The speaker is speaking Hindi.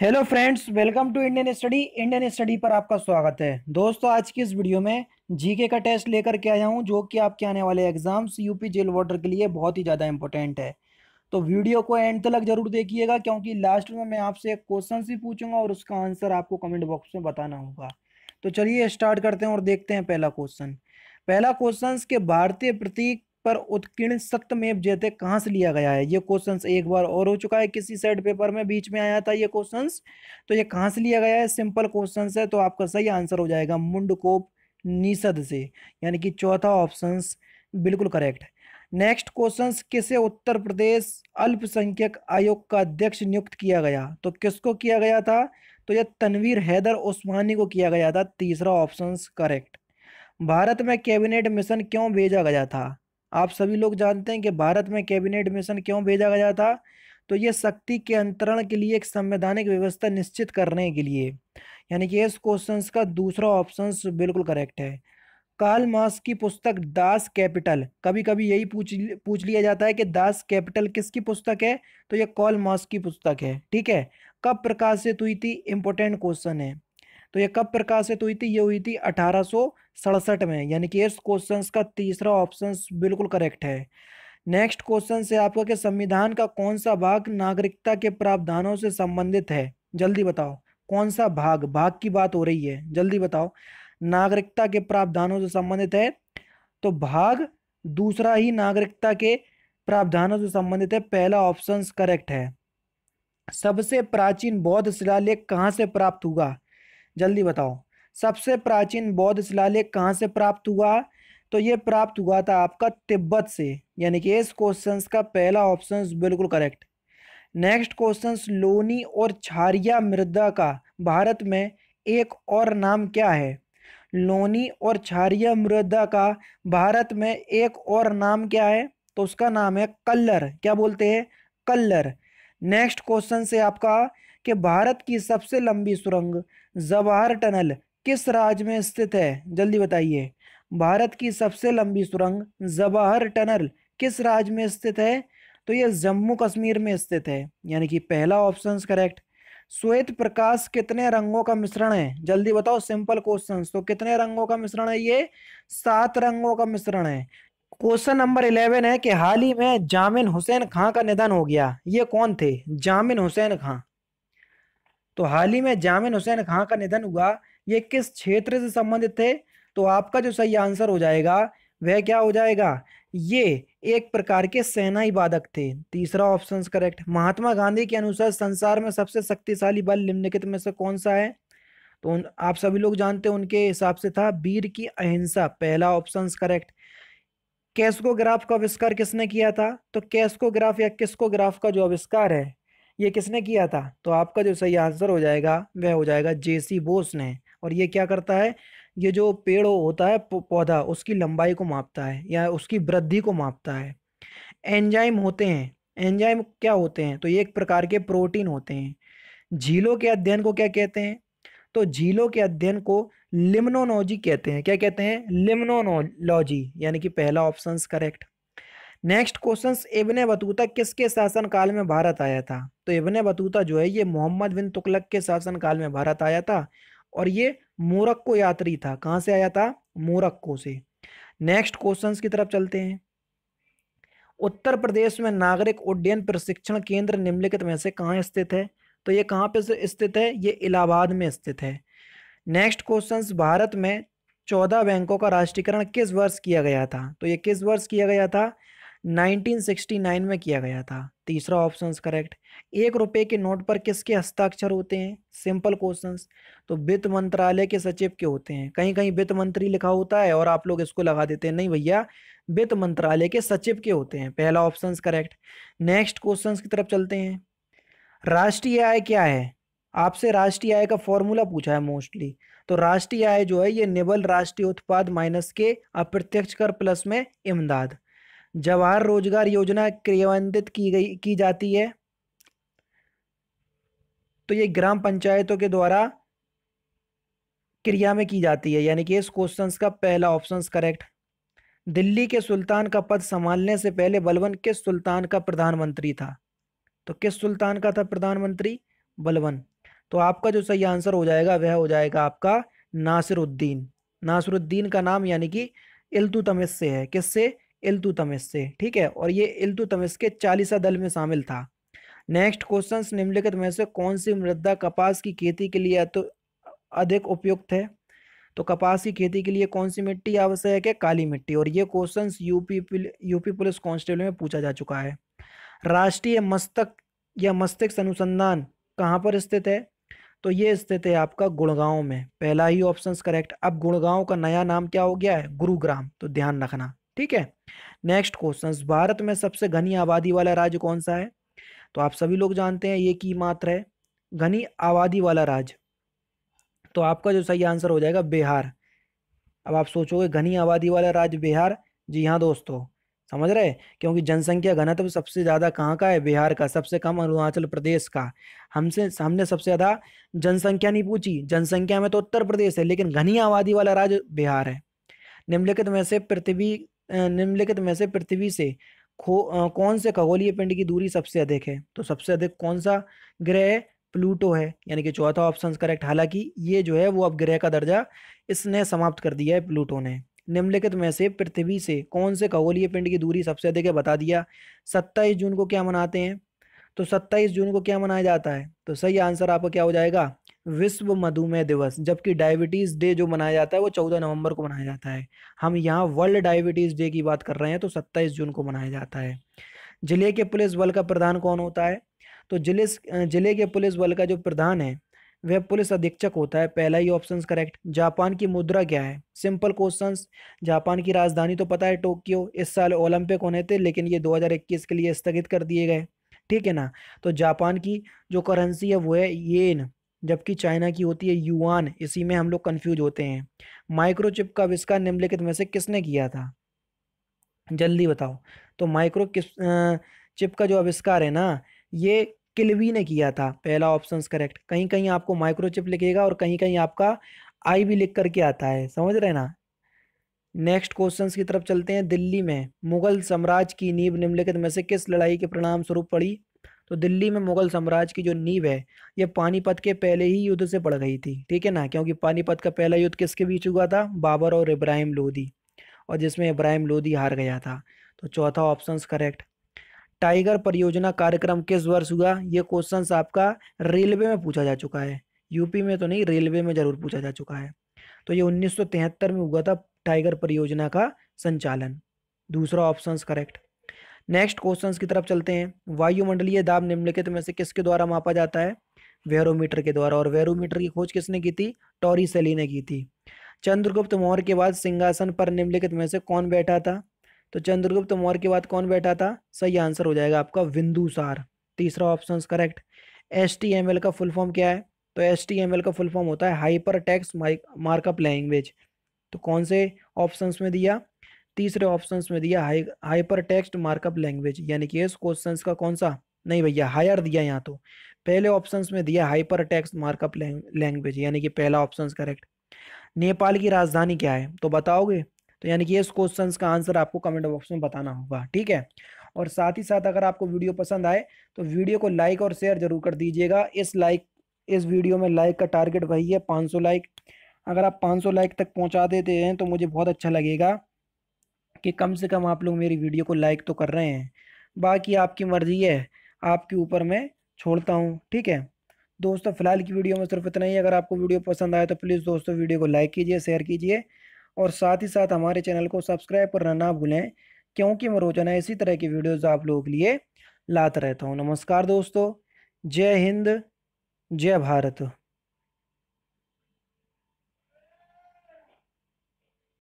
hello friends welcome to Indian study Indian study पर आपका स्वागत है दोस्तों आज की इस वीडियो में जीके का टेस्ट लेकर के आया हूं जो कि आपके आने वाले एग्जाम्स यूपी जेल वाटर के लिए बहुत ही ज़्यादा इंपॉर्टेंट है तो वीडियो को एंड तक जरूर देखिएगा क्योंकि लास्ट में मैं आपसे एक क्वेश्चन भी पूछूंगा और उसका आंसर आपको कमेंट बॉक्स में बताना होगा तो चलिए स्टार्ट करते हैं और देखते हैं पहला क्वेश्चन पहला क्वेश्चन के भारतीय प्रतीक पर उत्कीर्ण सख्त मेप जैसे कहाँ से लिया गया है ये क्वेश्चंस एक बार और हो चुका है किसी साइड पेपर में बीच में आया था ये क्वेश्चंस तो ये कहाँ से लिया गया है सिंपल क्वेश्चंस है तो आपका सही आंसर हो जाएगा मुंडकोप निषद से यानी कि चौथा ऑप्शन बिल्कुल करेक्ट है नेक्स्ट क्वेश्चन किसे उत्तर प्रदेश अल्पसंख्यक आयोग का अध्यक्ष नियुक्त किया गया तो किसको किया गया था तो यह तनवीर हैदर ओस्मानी को किया गया था तीसरा ऑप्शन करेक्ट भारत में कैबिनेट मिशन क्यों भेजा गया था आप सभी लोग जानते हैं कि भारत में कैबिनेट मिशन क्यों भेजा गया था तो ये शक्ति के अंतरण के लिए एक संवैधानिक व्यवस्था निश्चित करने के लिए यानी कि इस क्वेश्चन का दूसरा ऑप्शन बिल्कुल करेक्ट है काल मास की पुस्तक दास कैपिटल कभी कभी यही पूछ पूछ लिया जाता है कि दास कैपिटल किसकी पुस्तक है तो यह कॉल मास की पुस्तक है ठीक है कब प्रकाशित हुई थी इम्पोर्टेंट क्वेश्चन है तो ये कब प्रकाशित हुई थी ये हुई थी अठारह में यानी कि इस क्वेश्चन का तीसरा ऑप्शन बिल्कुल करेक्ट है नेक्स्ट क्वेश्चन से आपका कि संविधान का कौन सा भाग नागरिकता के प्रावधानों से संबंधित है जल्दी बताओ कौन सा भाग भाग की बात हो रही है जल्दी बताओ नागरिकता के प्रावधानों से संबंधित है तो भाग दूसरा ही नागरिकता के प्रावधानों से संबंधित है पहला ऑप्शन करेक्ट है सबसे प्राचीन बौद्ध शिलालेख कहाँ से प्राप्त हुआ जल्दी बताओ सबसे प्राचीन बौद्ध शिलालेख कहाँ से प्राप्त हुआ तो ये प्राप्त हुआ था आपका तिब्बत से यानी कि इस क्वेश्चन का पहला ऑप्शन बिल्कुल करेक्ट नेक्स्ट क्वेश्चन लोनी और छारिया मृदा का भारत में एक और नाम क्या है लोनी और छारिया मृदा का भारत में एक और नाम क्या है तो उसका नाम है कल्लर क्या बोलते हैं कल्लर नेक्स्ट क्वेश्चन से आपका कि भारत की सबसे लंबी सुरंग जवाहर टनल किस राज्य में स्थित है जल्दी बताइए भारत की सबसे लंबी सुरंग जवाहर टनल किस राज्य में स्थित है तो यह जम्मू कश्मीर में स्थित है यानी कि पहला ऑप्शन करेक्ट श्वेत प्रकाश कितने रंगों का मिश्रण है जल्दी बताओ सिंपल क्वेश्चन तो कितने रंगों का मिश्रण है ये सात रंगों का मिश्रण है क्वेश्चन नंबर इलेवन है कि हाल ही में जामिन हुसैन खां का निधन हो गया ये कौन थे जामिन हुसैन खां तो हाल ही में जामिन हुसैन खां का निधन हुआ ये किस क्षेत्र से संबंधित थे तो आपका जो सही आंसर हो जाएगा वह क्या हो जाएगा ये एक प्रकार के सेनाई बाधक थे तीसरा ऑप्शन करेक्ट महात्मा गांधी के अनुसार संसार में सबसे शक्तिशाली बल निम्नलिखित में से कौन सा है तो उन, आप सभी लोग जानते हैं उनके हिसाब से था वीर की अहिंसा पहला ऑप्शन करेक्ट कैस्कोग्राफ का आविष्कार किसने किया था तो कैस्कोग्राफ या ग्राफ का जो आविष्कार है ये किसने किया था तो आपका जो सही आंसर हो जाएगा वह हो जाएगा जेसी बोस ने और ये क्या करता है ये जो पेड़ होता है पौधा उसकी लंबाई को मापता है या उसकी वृद्धि को मापता है एंजाइम होते हैं एंजाइम क्या होते हैं तो ये एक प्रकार के प्रोटीन होते हैं झीलों के अध्ययन को क्या कहते हैं तो झीलों के अध्ययन को लिम्नोलॉजी कहते हैं क्या कहते हैं लिम्नोलॉजी यानी कि पहला option correct next question Ibn Battuta किसके शासनकाल में भारत आया था तो इबन बतूता जो है ये मोहम्मद बिन तुगलक के शासनकाल में भारत आया था और ये मोरक्को यात्री था कहाँ से आया था मोरक्को से नेक्स्ट क्वेश्चन की तरफ चलते हैं उत्तर प्रदेश में नागरिक उड्डयन प्रशिक्षण केंद्र निम्नलिखित में से कहाँ स्थित है तो ये कहाँ पे स्थित है ये इलाहाबाद में स्थित है नेक्स्ट क्वेश्चन भारत में चौदह बैंकों का राष्ट्रीयकरण किस वर्ष किया गया था तो ये किस वर्ष किया गया था 1969 में किया गया था तीसरा ऑप्शन करेक्ट एक रुपये के नोट पर किसके हस्ताक्षर होते हैं सिंपल क्वेश्चन तो वित्त मंत्रालय के सचिव के होते हैं कहीं कहीं वित्त मंत्री लिखा होता है और आप लोग इसको लगा देते हैं नहीं भैया वित्त मंत्रालय के सचिव के होते हैं पहला ऑप्शन करेक्ट नेक्स्ट क्वेश्चन की तरफ चलते हैं राष्ट्रीय आय क्या है आपसे राष्ट्रीय आय का फॉर्मूला पूछा है मोस्टली तो राष्ट्रीय आय जो है ये निबल राष्ट्रीय उत्पाद माइनस के अप्रत्यक्ष कर प्लस में इमदाद जवाहर रोजगार योजना क्रियान्वित की गई की जाती है तो ये ग्राम पंचायतों के द्वारा क्रिया में की जाती है यानी कि इस क्वेश्चन का पहला ऑप्शन करेक्ट दिल्ली के सुल्तान का पद संभालने से पहले बलवन किस सुल्तान का प्रधानमंत्री था तो किस सुल्तान का था प्रधानमंत्री बलवन तो आपका जो सही आंसर हो जाएगा वह हो जाएगा आपका नासिरुद्दीन नासिरुद्दीन का नाम यानी कि इल्तुतमिश से है किससे इल्तुतमिस से ठीक है और ये इल्तुतमिस के चालीसा दल में शामिल था नेक्स्ट क्वेश्चन निम्नलिखित में से कौन सी मृदा कपास की खेती के लिए तो अधिक उपयुक्त है तो कपास की खेती के लिए कौन सी मिट्टी आवश्यक है काली मिट्टी और ये question UP UP police constable में पूछा जा चुका है राष्ट्रीय मस्तक या मस्तिष्क अनुसंधान कहाँ पर स्थित है तो ये स्थित है आपका गुड़गांव में पहला ही ऑप्शन करेक्ट अब गुड़गांव का नया नाम क्या हो गया है गुरुग्राम तो ध्यान रखना ठीक है नेक्स्ट क्वेश्चन भारत में सबसे घनी आबादी वाला राज्य कौन सा है तो आप सभी लोग जानते हैं ये की मात्र है घनी आबादी वाला राज्य तो आपका जो सही आंसर हो जाएगा बिहार अब आप सोचोगे घनी आबादी वाला राज्य बिहार जी हाँ दोस्तों समझ रहे क्योंकि जनसंख्या घनत्व तो सबसे ज़्यादा कहाँ का है बिहार का सबसे कम अरुणाचल प्रदेश का हमसे हमने सबसे ज़्यादा जनसंख्या नहीं पूछी जनसंख्या में तो उत्तर प्रदेश है लेकिन घनी आबादी वाला राज्य बिहार है निम्नलिखित में से पृथ्वी निम्नलिखित में से पृथ्वी से खो कौन से खगोलीय पिंड की दूरी सबसे अधिक है तो सबसे अधिक कौन सा ग्रह प्लूटो है यानी कि चौथा ऑप्शन करेक्ट हालांकि ये जो है वो अब ग्रह का दर्जा इसने समाप्त कर दिया है प्लूटो ने निम्नलिखित में से पृथ्वी से कौन से खगोलीय पिंड की दूरी सबसे अधिक है बता दिया सत्ताईस जून को क्या मनाते हैं तो सत्ताईस जून को क्या मनाया जाता है तो सही आंसर आपका क्या हो जाएगा विश्व मधुमेह दिवस जबकि डायबिटीज़ डे जो मनाया जाता है वो चौदह नवंबर को मनाया जाता है हम यहाँ वर्ल्ड डायबिटीज़ डे की बात कर रहे हैं तो सत्ताईस जून को मनाया जाता है जिले के पुलिस बल का प्रधान कौन होता है तो जिले जिले के पुलिस बल का जो प्रधान है वह पुलिस अधीक्षक होता है पहला ही ऑप्शन करेक्ट जापान की मुद्रा क्या है सिंपल क्वेश्चन जापान की राजधानी तो पता है टोक्यो इस साल ओलंपिक होने थे लेकिन ये 2021 के लिए स्थगित कर दिए गए ठीक है ना तो जापान की जो करेंसी है वो है येन जबकि चाइना की होती है युआन इसी में हम लोग कन्फ्यूज होते हैं माइक्रोचिप का आविष्कार निम्नलिखित में से किसने किया था जल्दी बताओ तो माइक्रो चिप का जो आविष्कार है ना ये किलवी ने किया था पहला ऑप्शन करेक्ट कहीं कहीं आपको माइक्रोचिप लिखेगा और कहीं कहीं आपका आई भी लिख करके आता है समझ रहे ना नेक्स्ट क्वेश्चंस की तरफ चलते हैं दिल्ली में मुगल साम्राज्य की नींव निम्नलिखित में से किस लड़ाई के परिणाम स्वरूप पड़ी तो दिल्ली में मुगल साम्राज्य की जो नींव है ये पानीपत के पहले ही युद्ध से पड़ गई थी ठीक है ना क्योंकि पानीपत का पहला युद्ध किसके बीच हुआ था बाबर और इब्राहिम लोधी और जिसमें इब्राहिम लोधी हार गया था तो चौथा ऑप्शन करेक्ट टाइगर परियोजना कार्यक्रम किस वर्ष हुआ ये क्वेश्चन आपका रेलवे में पूछा जा चुका है यूपी में तो नहीं रेलवे में ज़रूर पूछा जा चुका है तो ये उन्नीस में हुआ था टाइगर परियोजना का संचालन दूसरा ऑप्शन करेक्ट नेक्स्ट क्वेश्चन की तरफ चलते हैं वायुमंडलीय दाब निम्नलिखित में से किसके द्वारा मापा जाता है वेरोमीटर के द्वारा और वेरोमीटर की खोज किसने की थी टॉरी सेली ने की थी चंद्रगुप्त मौर्य के बाद सिंहासन पर निम्नलिखित में से कौन बैठा था तो चंद्रगुप्त मौर्य के बाद कौन बैठा था सही आंसर हो जाएगा आपका बिंदुसार तीसरा ऑप्शन करेक्ट एस का फुल फॉर्म क्या है तो एस का फुल फॉर्म होता है हाइपर टैक्स मार्कअप लैंग्वेज तो कौन से ऑप्शंस में दिया तीसरे ऑप्शन में दिया high hypertext markup language यानी कि इस क्वेश्चन का कौन सा नहीं भैया हायर दिया यहाँ तो पहले ऑप्शन में दिया हाइपर टेक्स्ट मार्कअप लैंग्वेज यानी कि पहला ऑप्शन करेक्ट नेपाल की राजधानी क्या है तो बताओगे तो यानी कि इस क्वेश्चन का आंसर आपको कमेंट बॉक्स में बताना होगा ठीक है और साथ ही साथ अगर आपको वीडियो पसंद आए तो वीडियो को लाइक और शेयर जरूर कर दीजिएगा इस लाइक इस वीडियो में लाइक का टारगेट वही है 500 लाइक अगर आप 500 लाइक तक पहुंचा देते हैं तो मुझे बहुत अच्छा लगेगा कि कम से कम आप लोग मेरी वीडियो को लाइक तो कर रहे हैं बाकी आपकी मर्ज़ी है आपके ऊपर मैं छोड़ता हूँ ठीक है दोस्तों फ़िलहाल की वीडियो में सिर्फ इतना ही अगर आपको वीडियो पसंद आए तो प्लीज़ दोस्तों वीडियो को लाइक कीजिए शेयर कीजिए और साथ ही साथ हमारे चैनल को सब्सक्राइब करना ना भूलें क्योंकि मैं रोजाना इसी तरह की वीडियोज़ आप लोगों के लिए लाता रहता हूँ नमस्कार दोस्तों जय हिंद जय भारत